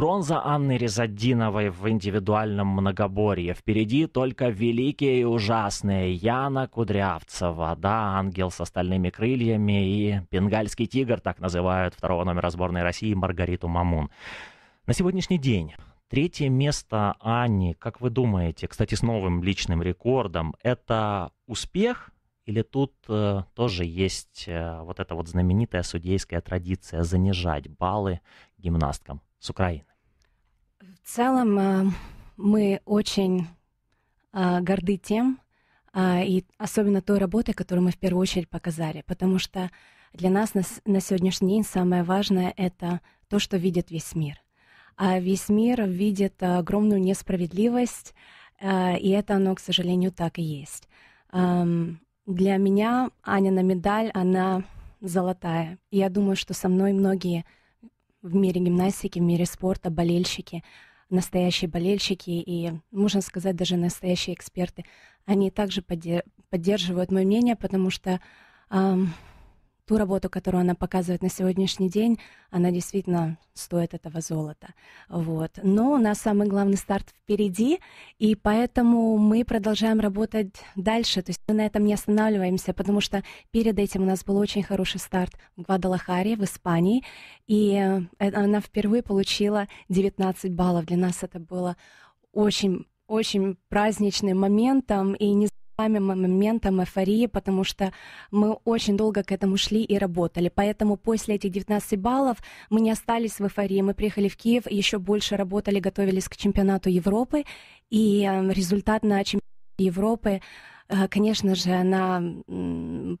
бронза Анны Резадиновой в индивидуальном многоборье. Впереди только великие и ужасные Яна Кудрявцева, да, ангел с остальными крыльями и бенгальский тигр, так называют второго номера сборной России Маргариту Мамун. На сегодняшний день Третье место Анни, как вы думаете, кстати, с новым личным рекордом, это успех или тут э, тоже есть э, вот эта вот знаменитая судейская традиция занижать баллы гимнасткам с Украины? В целом э, мы очень э, горды тем, э, и особенно той работой, которую мы в первую очередь показали, потому что для нас на, сегодняшний день самое важное — это то, что видит весь мир. А весь мир видит огромную несправедливость, и это оно, к сожалению, так и есть. Эм, для меня Анина медаль, она золотая. я думаю, что со мной многие в мире гимнастики, в мире спорта, болельщики — настоящие болельщики и, можно сказать, даже настоящие эксперты, они также поддерживают мое мнение, потому что эм, ту работу, которую она показывает на сегодняшний день, она действительно стоит этого золота. Вот. Но у нас самый главный старт впереди, и поэтому мы продолжаем работать дальше. То есть мы на этом не останавливаемся, потому что перед этим у нас был очень хороший старт в Гвадалахаре, в Испании, и э, она впервые получила 19 баллов. Для нас это было очень очень праздничным моментом, и не вами моментом эйфории, потому что мы очень долго к этому шли и работали. Поэтому после этих 19 баллов мы не остались в эйфории. Мы приехали в Киев, еще больше работали, готовились к чемпионату Европы. И эм, результат на чемпионате Европы э, Конечно же, она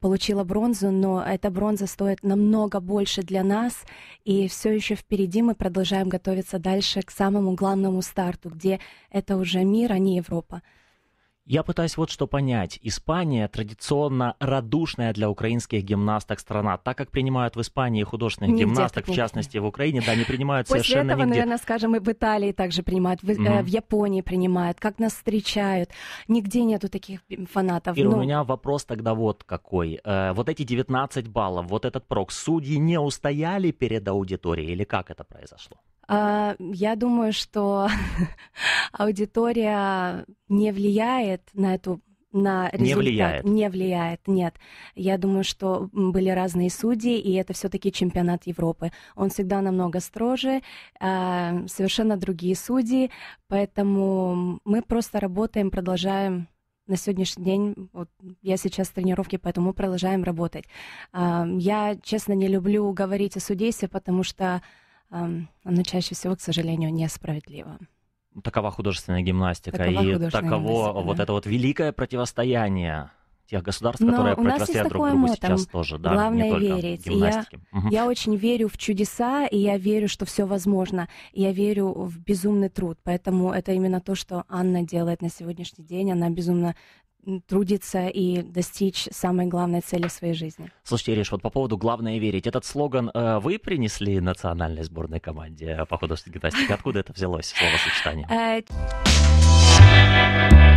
получила бронзу, но эта бронза стоит намного больше для нас, и все еще впереди мы продолжаем готовиться дальше к самому главному старту, где это уже мир, а не Европа. Я пытаюсь вот что понять. Испания традиционно радушная для украинских гимнасток страна, так как принимают в Испании художественных нигде гимнасток, в частности в Украине, да, не принимают После совершенно этого, нигде. наверное, скажем, и в Италии также принимают, в, угу. э, в Японии принимают, как нас встречают. Нигде нету таких фанатов. И но... у ну меня вопрос тогда вот какой. Э, вот эти 19 баллов, вот этот прок, судьи не устояли перед аудиторией или как это произошло? А, я думаю, что аудитория не влияет на эту на результат не влияет. не влияет, нет. Я думаю, что были разные судьи, и это все-таки чемпионат Европы. Он всегда намного строже, а, совершенно другие судьи, поэтому мы просто работаем, продолжаем на сегодняшний день, вот я сейчас в тренировке, поэтому продолжаем работать. А, я, честно, не люблю говорить о судействе, потому что оно чаще всего, к сожалению, несправедливо. Ну, такова художественная гимнастика Такова и таково гимнастика, вот да. это вот великое противостояние тех государств, Но которые противостоят друг другу этом. сейчас тоже. Да, Главное не верить. Я, я очень верю в чудеса, и я верю, что все возможно. я верю в безумный труд. Поэтому это именно то, что Анна делает на сегодняшний день. Она безумно трудиться и достичь самой главной цели в своей жизни. Слушайте, Ириш, вот по поводу «главное верить». Этот слоган э, вы принесли национальной сборной команде по художественной гимнастике. Откуда это взялось, словосочетание? Э,